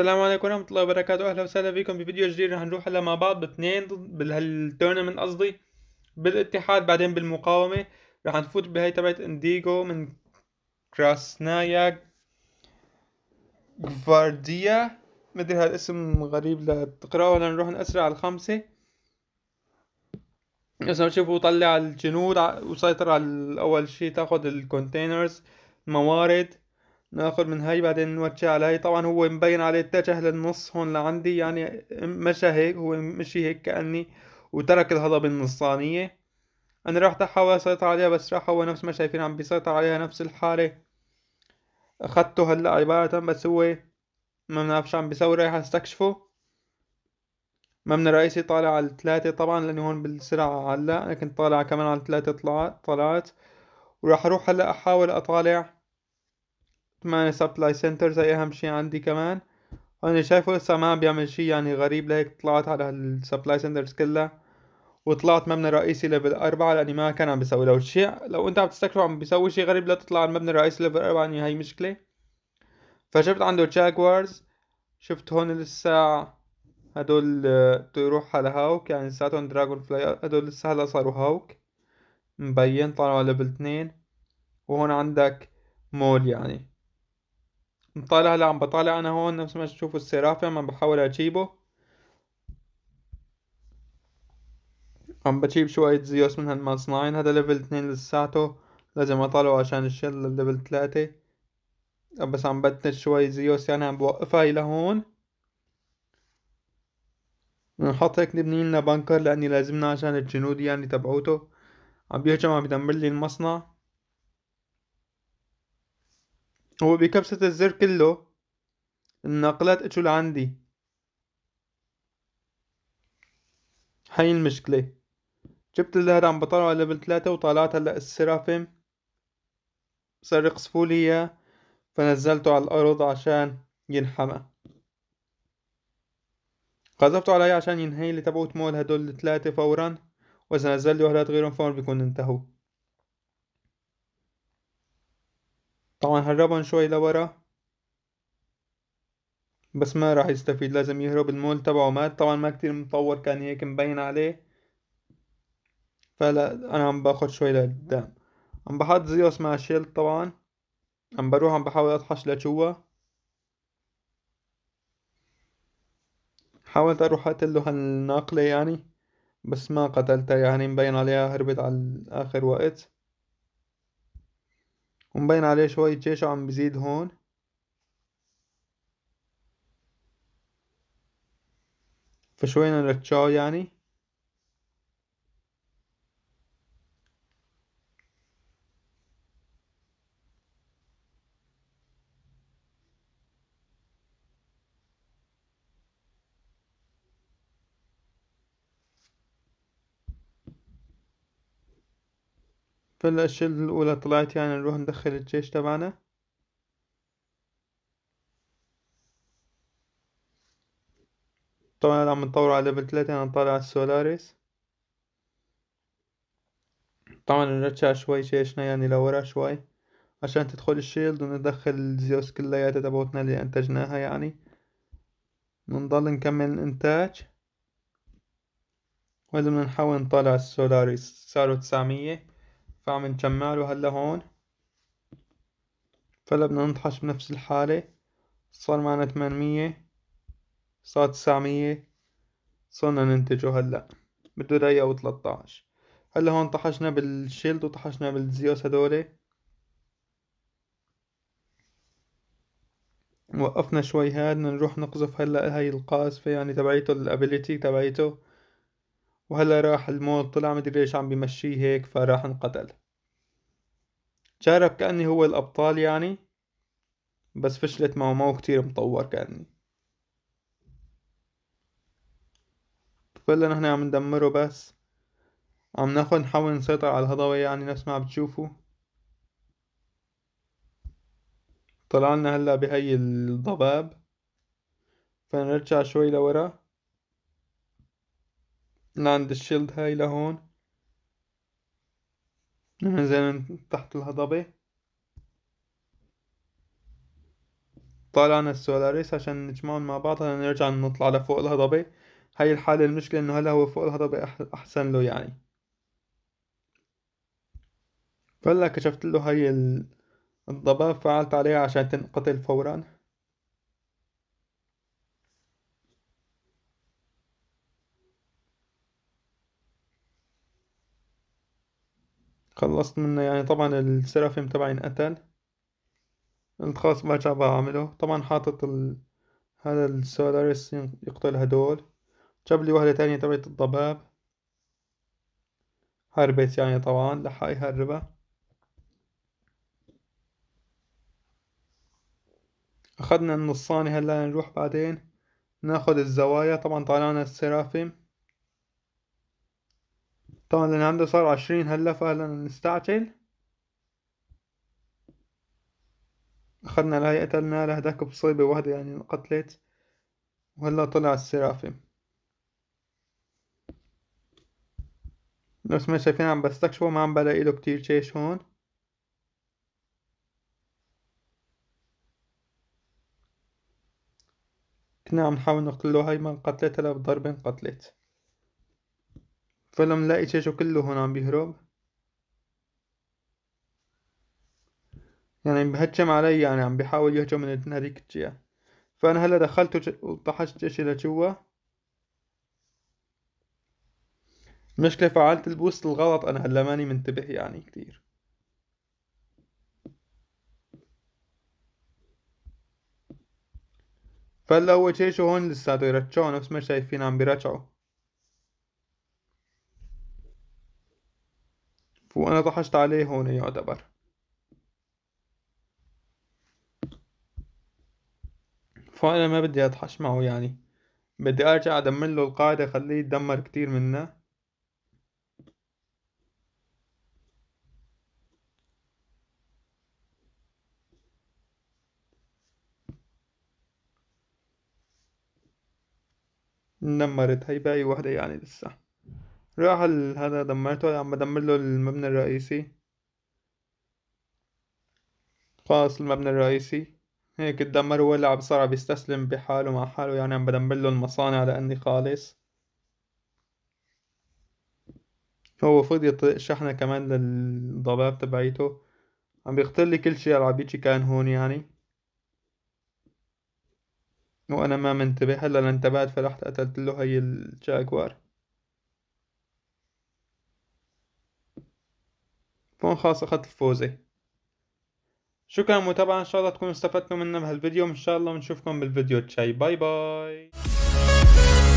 السلام عليكم ورحمة الله وبركاته أهلا وسهلا فيكم بفيديو جديد رح نروح هلا مع بعض باثنين بهالتورنمنت قصدي بالاتحاد بعدين بالمقاومة رح نفوت بهي تبعت انديغو من كراسنايا غفارديا مدري هالاسم غريب لتقرأه هلا نروح نأسرع على الخمسة هسه شوفوا طلع الجنود وسيطر على أول شي تاخد الكونتينرز موارد ناخد من هاي بعدين نوجه على هاي طبعا هو مبين عليه اتجه للنص هون لعندي يعني مشى هيك هو مشي هيك كأني وترك الهضبة النصانية أنا رحت أحاول أسيطر عليها بس راح هو نفس ما شايفين عم بيسيطر عليها نفس الحالة أخدته هلأ عبارة بس هو ما بنعرف شو عم بيسوي رايح استكشفه مبنى رئيسي طالع على الثلاثة طبعا لاني هون بالسرعة هلا لكن طالع كمان على الثلاثة طلعت طلعت وراح أروح هلأ أحاول أطالع تمانية سبلاي سنترز هي اهم شي عندي كمان وانا شايفه لسه ما بيعمل شي يعني غريب لهيك طلعت على السبلاي سنترز كلها وطلعت مبنى رئيسي ليفل أربعة لأني ما كان عم بيسوي لو شيء لو أنت عم تستكشفه عم بيسوي شيء غريب لا تطلع على المبنى الرئيسي ليفل أربعة يعني هاي مشكلة فشفت عنده جاكوارز شفت هون لسه هدول تروح على هاوك يعني لساتهم دراجون فلاي هدول لسه هلا صاروا هاوك مبين طلعوا على ليفل 2 وهون عندك مول يعني نطالع لا عم بطالع انا هون نفس ما تشوفوا السرافة عم بحاول اجيبه عم بجيب شوية زيوس من هالمصنعين هذا ليفل اثنين لساته لازم اطالعه عشان الشيل لليفل ثلاثة بس عم بتنش شوية زيوس يعني عم بوقفها لهون بنحط هيك نبني لنا بنكر لاني لازمنا عشان الجنود يعني تبعوته عم بيهجم عم بدمر لي المصنع هو بكبسة الزر كله الناقلات اجوا لعندي هاي المشكلة جبت الزهر عم بطلعه على ليفل ثلاثة وطلعت هلا السرافيم صار يقصفوا لي اياه فنزلته على الارض عشان ينحمى قذفته علي عشان ينهي لي تبعوت مول هدول الثلاثة فورا وإذا نزل لي وحدات غيرهم فورا بيكون انتهوا طبعا هربهم شوي لورا بس ما راح يستفيد لازم يهرب المول تبعه مات طبعا ما كتير مطور كان هيك مبين عليه فلا انا عم باخد شوي لقدام عم بحط زيوس مع شيلد طبعا عم بروح عم بحاول اطحش لجوا حاولت اروح اقتله هالناقلة يعني بس ما قتلتها يعني مبين عليها هربت على اخر وقت ومبين عليه شوية جيش عم بزيد هون فشوينا للتشاو يعني فالأشيل الأولى طلعت يعني نروح ندخل الجيش تبعنا طبعا عم نطور على ليفل ثلاثة أنا طالع على السولاريس طبعا نرجع شوي جيشنا يعني لورا شوي عشان تدخل الشيلد وندخل الزيوس كلياتها تبعتنا اللي أنتجناها يعني نضل نكمل الإنتاج وهلا بدنا نحاول نطالع السولاريس صاروا تسعمية فعم نجمعله هلا هون فهلا بدنا نطحش بنفس الحالة صار معنا تمنمية صار تسعمية صرنا ننتجه هلا بده دقيقة وتلتاعش هلا هون طحشنا بالشيلد وطحشنا بالزيوس هدول وقفنا شوي هاد نروح نقذف هلا هاي القاذفة يعني تبعيته الابيليتي تبعيته وهلا راح الموت طلع مدري ايش عم بمشيه هيك فراح انقتل جرب كأني هو الأبطال يعني بس فشلت معه مو كتير مطور كأني فلا نحن عم ندمره بس عم ناخد نحاول نسيطر على الهضبة يعني نفس ما عم بتشوفوا طلعنا هلا بهي الضباب فنرجع شوي لورا لعند الشيلد هاي لهون ننزل من تحت الهضبة طالعنا السولاريس عشان نجمعهم مع بعض هلا نرجع نطلع لفوق الهضبة هاي الحالة المشكلة انه هلا هو فوق الهضبة احسن له يعني فهلا كشفت له هاي الضباب فعلت عليها عشان تنقتل فورا خلصت منه يعني طبعا السرافيم تبعي انقتل ما برجع بعمله طبعا حاطط ال... هذا السولاريس يقتل هدول جاب لي وحدة تانية تبعت الضباب هربت يعني طبعا لحق يهربها أخذنا النصاني هلا نروح بعدين ناخد الزوايا طبعا طلعنا السرافيم طبعا لان عنده صار عشرين هلا فهلا نستعجل اخذنا لهي قتلنا لهداك بصيبة وحدة يعني انقتلت وهلا طلع السرافي نفس ما شايفين عم بستكشفه ما عم بلاقي له كتير جيش هون كنا عم نحاول نقتله هاي ما انقتلت هلا بضربة انقتلت فلما نلاقي شاشو كله هون عم بيهرب يعني بهجم علي يعني عم بيحاول يهجم من هذيك الجهة فأنا هلا دخلت وطحشت جيشي لجوا المشكلة فعلت البوست الغلط أنا هلا ماني منتبه يعني كتير فهلا هو شي هون لساته يرجعو نفس ما شايفين عم بيرتشعوا وانا طحشت عليه هون يعتبر فانا ما بدي اطحش معه يعني بدي ارجع ادمر له القاعده خليه يدمر كتير منه نمرت هي باقي وحدة يعني لسه راح ال- هذا دمرته عم يعني بدمر له المبنى الرئيسي خلاص المبنى الرئيسي هيك تدمر ولا عم صار عم يستسلم بحاله مع حاله يعني عم بدمر له المصانع لأني خالص هو فضي يطلق شحنة كمان للضباب تبعيته عم بيختار لي كل شيء العبيتشي كان هون يعني وأنا ما منتبه هلا انتبهت فرحت قتلت له هي الجاكوار بون خلاص اخدت الفوزة شكرا للمتابعة ان شاء الله تكونوا استفدتوا منا بهالفيديو ان شاء الله بنشوفكم بالفيديو الجاي باي باي